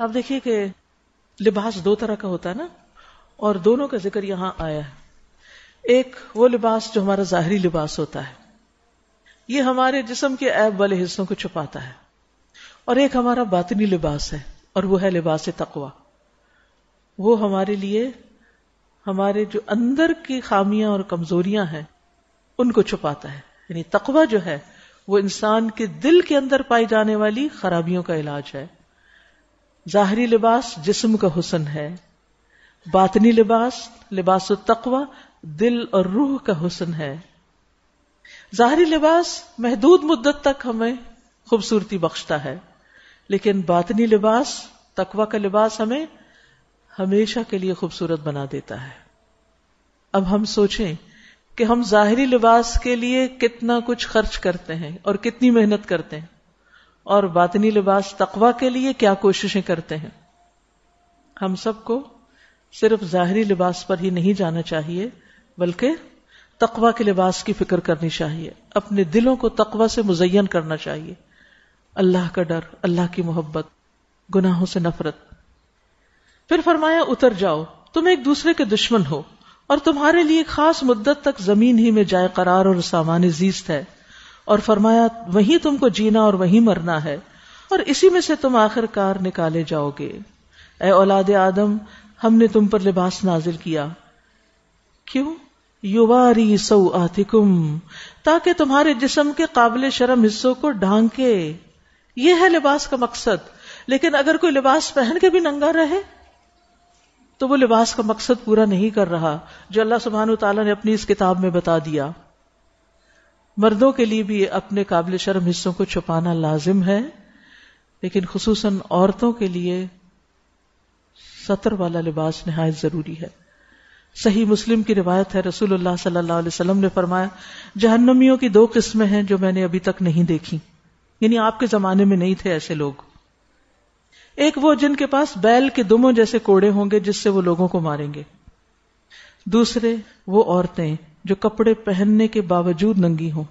आप देखिए कि लिबास दो तरह का होता है ना और दोनों का जिक्र यहां आया है एक वो लिबास जो हमारा जाहरी लिबास होता है ये हमारे जिसम के ऐब वाले हिस्सों को छुपाता है और एक हमारा बातनी लिबास है और वो है लिबास तकवा वो हमारे लिए हमारे जो अंदर की खामियां और कमजोरियां हैं उनको छुपाता है यानी तकवा जो है वो इंसान के दिल के अंदर पाई जाने वाली खराबियों का इलाज है जाहरी लिबास जिसम का हुसन है बातनी लिबास लिबास तकवा दिल और रूह का हुसन है जाहरी लिबास महदूद मुद्दत तक हमें खूबसूरती बख्शता है लेकिन बातनी लिबास तकवा का लिबास हमें हमेशा के लिए खूबसूरत बना देता है अब हम सोचें कि हम जाहरी लिबास के लिए कितना कुछ खर्च करते हैं और कितनी मेहनत करते हैं और बातनी लिबास तकवा के लिए क्या कोशिशें करते हैं हम सबको सिर्फ जाहरी लिबास पर ही नहीं जाना चाहिए बल्कि तकवा के लिबास की फिक्र करनी चाहिए अपने दिलों को तकवा से मुजयन करना चाहिए अल्लाह का डर अल्लाह की मोहब्बत गुनाहों से नफरत फिर फरमाया उतर जाओ तुम एक दूसरे के दुश्मन हो और तुम्हारे लिए खास मुद्दत तक जमीन ही में जाए करार और सामान्य जीस्त है और फरमाया वहीं तुमको जीना और वहीं मरना है और इसी में से तुम आखिरकार निकाले जाओगे ए औलाद आदम हमने तुम पर लिबास नाजिल किया क्यों युवारी सऊ आतिकुम ताकि तुम्हारे जिसम के काबिल शर्म हिस्सों को ढांके ये है लिबास का मकसद लेकिन अगर कोई लिबास पहन के भी नंगा रहे तो वो लिबास का मकसद पूरा नहीं कर रहा जो अल्लाह सुबहान तला ने अपनी इस किताब में बता दिया मर्दों के लिए भी अपने काबिल शर्म हिस्सों को छुपाना लाजिम है लेकिन खसूसन औरतों के लिए सतर वाला लिबास नहायत जरूरी है सही मुस्लिम की रिवायत है रसूलुल्लाह सल्लल्लाहु ने फरमाया जहनमियों की दो किस्में हैं जो मैंने अभी तक नहीं देखी यानी आपके जमाने में नहीं थे ऐसे लोग एक वो जिनके पास बैल के दुमों जैसे कोड़े होंगे जिससे वो लोगों को मारेंगे दूसरे वो औरतें जो कपड़े पहनने के बावजूद नंगी हो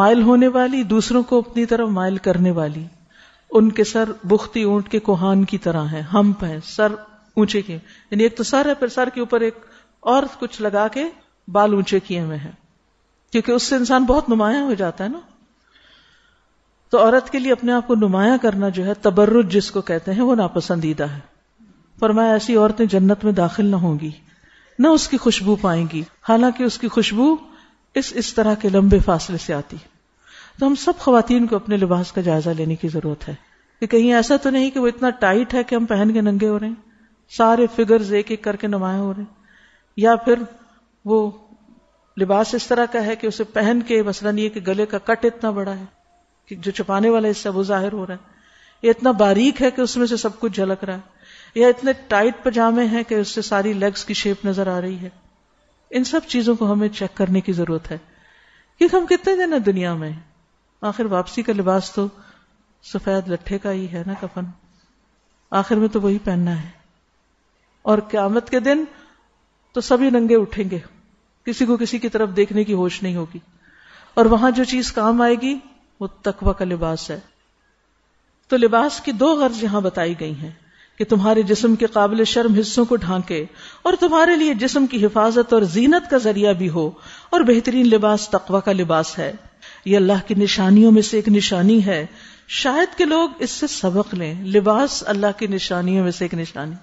मायल होने वाली दूसरों को अपनी तरफ मायल करने वाली उनके सर बुख्ती ऊंट के कोहान की तरह है हम पे सर ऊंचे किए यानी एक तो सर है फिर सर के ऊपर एक और कुछ लगा के बाल ऊंचे किए हुए हैं क्योंकि उससे इंसान बहुत नुमाया हो जाता है ना तो औरत के लिए अपने आप को नुमाया करना जो है तबर्रुज जिसको कहते हैं वो नापसंदीदा है फरमाया ऐसी औरतें जन्नत में दाखिल ना होंगी न उसकी खुशबू पाएंगी हालांकि उसकी खुशबू इस इस तरह के लंबे फासले से आती है तो हम सब खातन को अपने लिबास का जायजा लेने की जरूरत है कि कहीं ऐसा तो नहीं कि वो इतना टाइट है कि हम पहन के नंगे हो रहे हैं सारे फिगर्स एक एक करके नुमाया हो रहे हैं या फिर वो लिबास इस तरह का है कि उसे पहन के मसला नहीं है कि गले का कट इतना बड़ा है कि जो छुपाने वाला हिस्सा वो जाहिर हो रहा है ये इतना बारीक है कि उसमें से सब कुछ झलक रहा है या इतने टाइट पजामे हैं कि उससे सारी लेग्स की शेप नजर आ रही है इन सब चीजों को हमें चेक करने की जरूरत है क्योंकि हम कितने दिन है दुनिया में आखिर वापसी का लिबास तो सफेद लट्ठे का ही है ना कफन आखिर में तो वही पहनना है और क्यामत के दिन तो सभी नंगे उठेंगे किसी को किसी की तरफ देखने की होश नहीं होगी और वहां जो चीज काम आएगी वो तकवा का लिबास है तो लिबास की दो गर्ज यहां बताई गई हैं कि तुम्हारे जिस्म के काबिल शर्म हिस्सों को ढांके और तुम्हारे लिए जिस्म की हिफाजत और जीनत का जरिया भी हो और बेहतरीन लिबास तकवा का लिबास है ये अल्लाह की निशानियों में से एक निशानी है शायद के लोग इससे सबक लें लिबास अल्लाह की निशानियों में से एक निशानी